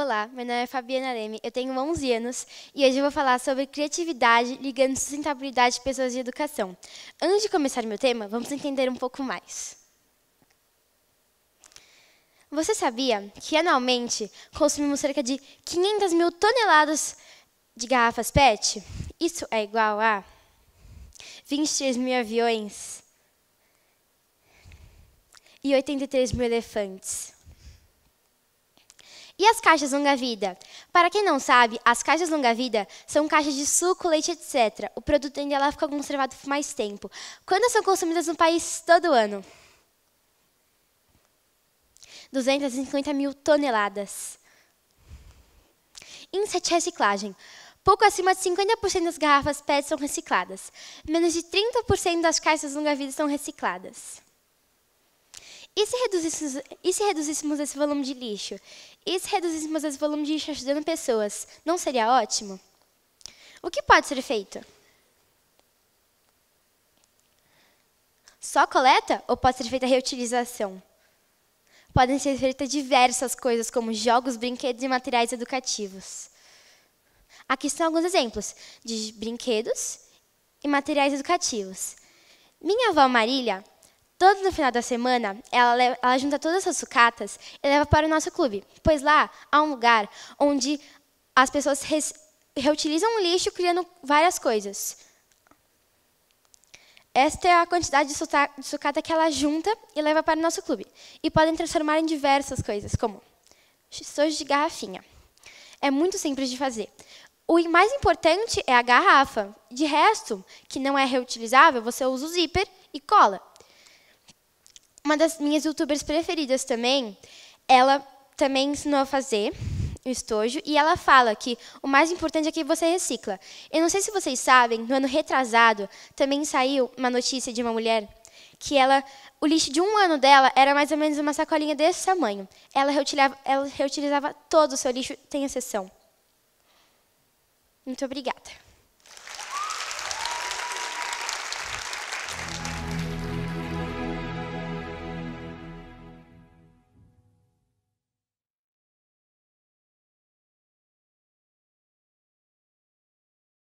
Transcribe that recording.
Olá, meu nome é Fabiana Leme, eu tenho 11 anos e hoje eu vou falar sobre criatividade ligando sustentabilidade de pessoas de educação. Antes de começar meu tema, vamos entender um pouco mais. Você sabia que anualmente consumimos cerca de 500 mil toneladas de garrafas PET? Isso é igual a 23 mil aviões e 83 mil elefantes. E as caixas longa-vida? Para quem não sabe, as caixas longa-vida são caixas de suco, leite, etc. O produto ainda lá fica conservado por mais tempo. Quando são consumidas no país todo ano? 250 mil toneladas. Inset reciclagem. Pouco acima de 50% das garrafas PET são recicladas. Menos de 30% das caixas longa-vida são recicladas. E se, reduzíssemos, e se reduzíssemos esse volume de lixo? E se reduzíssemos esse volume de lixo ajudando pessoas? Não seria ótimo? O que pode ser feito? Só coleta ou pode ser feita reutilização? Podem ser feitas diversas coisas, como jogos, brinquedos e materiais educativos. Aqui são alguns exemplos de brinquedos e materiais educativos. Minha avó Marília Todo no final da semana, ela, ela junta todas essas sucatas e leva para o nosso clube, pois lá há um lugar onde as pessoas reutilizam o lixo criando várias coisas. Esta é a quantidade de sucata que ela junta e leva para o nosso clube. E podem transformar em diversas coisas, como sojos de garrafinha. É muito simples de fazer. O mais importante é a garrafa. De resto, que não é reutilizável, você usa o zíper e cola. Uma das minhas youtubers preferidas também, ela também ensinou a fazer o estojo e ela fala que o mais importante é que você recicla. Eu não sei se vocês sabem, no ano retrasado também saiu uma notícia de uma mulher que ela o lixo de um ano dela era mais ou menos uma sacolinha desse tamanho. Ela reutilizava, ela reutilizava todo o seu lixo, sem exceção. Muito obrigada.